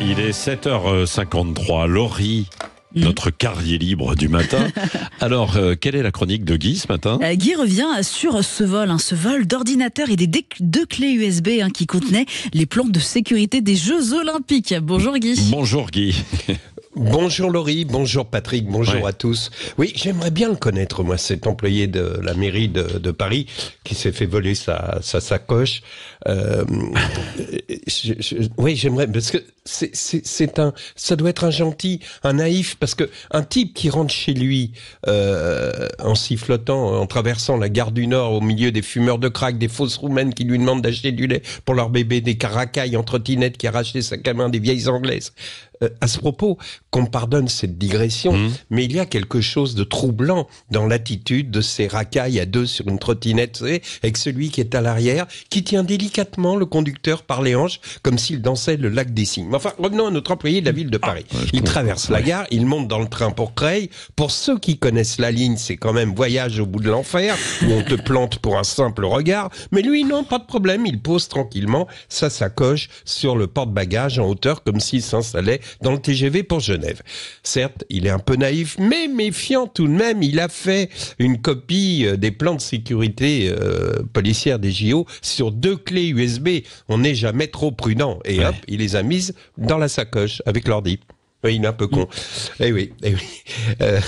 Il est 7h53. Laurie, hmm. notre carrier libre du matin. Alors, euh, quelle est la chronique de Guy ce matin euh, Guy revient sur ce vol, hein, ce vol d'ordinateur et des deux clés USB hein, qui contenaient les plans de sécurité des Jeux Olympiques. Bonjour Guy. Bonjour Guy. Bonjour Laurie, bonjour Patrick, bonjour à tous. Oui, j'aimerais bien le connaître, moi, cet employé de la mairie de, Paris qui s'est fait voler sa, sa sacoche. Euh, oui, j'aimerais, parce que c'est un, ça doit être un gentil, un naïf, parce que un type qui rentre chez lui euh, en sifflotant, en traversant la gare du Nord au milieu des fumeurs de crack, des fausses roumaines qui lui demandent d'acheter du lait pour leur bébé, des caracailles en trottinette qui racheté sa main des vieilles anglaises. Euh, à ce propos, qu'on pardonne cette digression, mmh. mais il y a quelque chose de troublant dans l'attitude de ces racailles à deux sur une trottinette, avec celui qui est à l'arrière, qui tient délicatement le conducteur par les hanches, comme s'il dansait le lac des cygnes. Enfin, revenons à notre employé de la ville de ah, Paris. il traverse la gare, il monte dans le train pour Creil. Pour ceux qui connaissent la ligne, c'est quand même voyage au bout de l'enfer, où on te plante pour un simple regard. Mais lui, non, pas de problème, il pose tranquillement sa sacoche sur le porte-bagages en hauteur, comme s'il s'installait dans le TGV pour jeûner. Certes, il est un peu naïf, mais méfiant tout de même. Il a fait une copie euh, des plans de sécurité euh, policière des JO sur deux clés USB. On n'est jamais trop prudent. Et hop, il les a mises dans la sacoche avec l'ordi. Oui, il est un peu con. Mm. Eh oui, eh oui. Euh,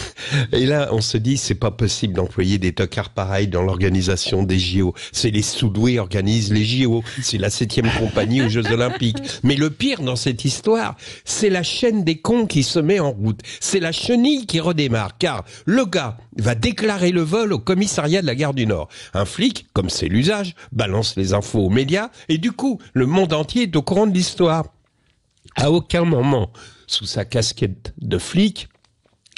et là, on se dit, c'est pas possible d'employer des tocards pareils dans l'organisation des JO. C'est les qui organisent les JO. C'est la septième compagnie aux Jeux Olympiques. Mais le pire dans cette histoire, c'est la chaîne des cons qui se met en route. C'est la chenille qui redémarre, car le gars va déclarer le vol au commissariat de la gare du Nord. Un flic, comme c'est l'usage, balance les infos aux médias, et du coup, le monde entier est au courant de l'histoire. À aucun moment, sous sa casquette de flic,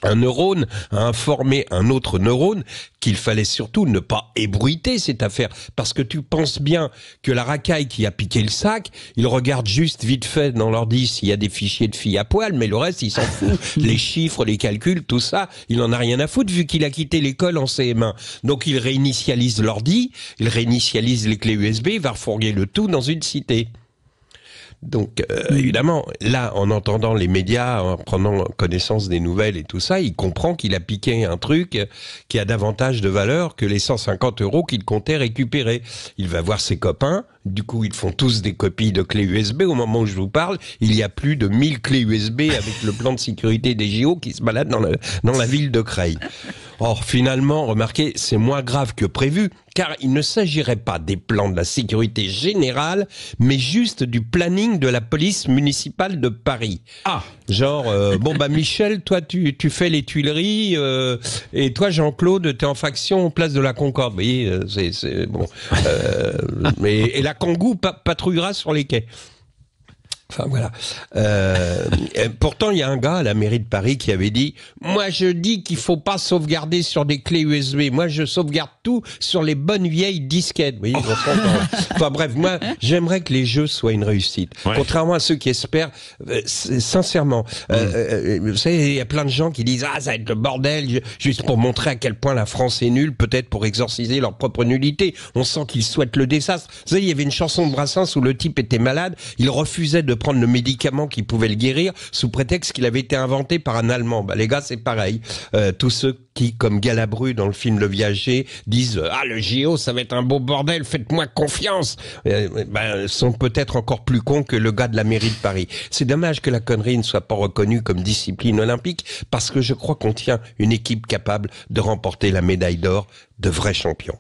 un neurone a informé un autre neurone qu'il fallait surtout ne pas ébruiter cette affaire. Parce que tu penses bien que la racaille qui a piqué le sac, il regarde juste vite fait dans l'ordi s'il y a des fichiers de filles à poil, mais le reste, il s'en fout. les chiffres, les calculs, tout ça, il en a rien à foutre vu qu'il a quitté l'école en CM1. Donc il réinitialise l'ordi, il réinitialise les clés USB, il va refourguer le tout dans une cité. Donc euh, évidemment, là, en entendant les médias, en prenant connaissance des nouvelles et tout ça, il comprend qu'il a piqué un truc qui a davantage de valeur que les 150 euros qu'il comptait récupérer. Il va voir ses copains, du coup ils font tous des copies de clés USB. Au moment où je vous parle, il y a plus de 1000 clés USB avec le plan de sécurité des JO qui se baladent dans, la ville de Creil. Or, finalement, remarquez, c'est moins grave que prévu, car il ne s'agirait pas des plans de la sécurité générale, mais juste du planning de la police municipale de Paris. Ah Genre, euh, bon bah Michel, toi tu, fais les Tuileries, euh, et toi Jean-Claude, t'es en faction place de la Concorde. Vous euh, c'est bon. mais, et la Kangou patrouillera sur les quais. Enfin voilà. Euh, pourtant, il y a un gars à la mairie de Paris qui avait dit Moi, je dis qu'il faut pas sauvegarder sur des clés USB. Moi, je sauvegarde tout sur les bonnes vieilles disquettes. Vous voyez, enfin bref, moi, j'aimerais que les jeux soient une réussite. Contrairement à ceux qui espèrent, euh, sincèrement, euh, mm. vous savez, il y a plein de gens qui disent Ah, ça va être le bordel, juste pour montrer à quel point la France est nulle, peut-être pour exorciser leur propre nullité. On sent qu'ils souhaitent le désastre. Vous savez, il y avait une chanson de Brassens où le type était malade, il refusait de prendre le médicament qui pouvait le guérir sous prétexte qu'il avait été inventé par un Allemand. Bah, les gars, c'est pareil. Euh, tous ceux qui, comme Galabru dans le film Le Viager, disent euh, Ah, le JO, ça va être un beau bordel, faites-moi confiance euh, bah, sont peut-être encore plus cons que le gars de la mairie de Paris. C'est dommage que la connerie ne soit pas reconnue comme discipline olympique, parce que je crois qu'on tient une équipe capable de remporter la médaille d'or de vrais champions.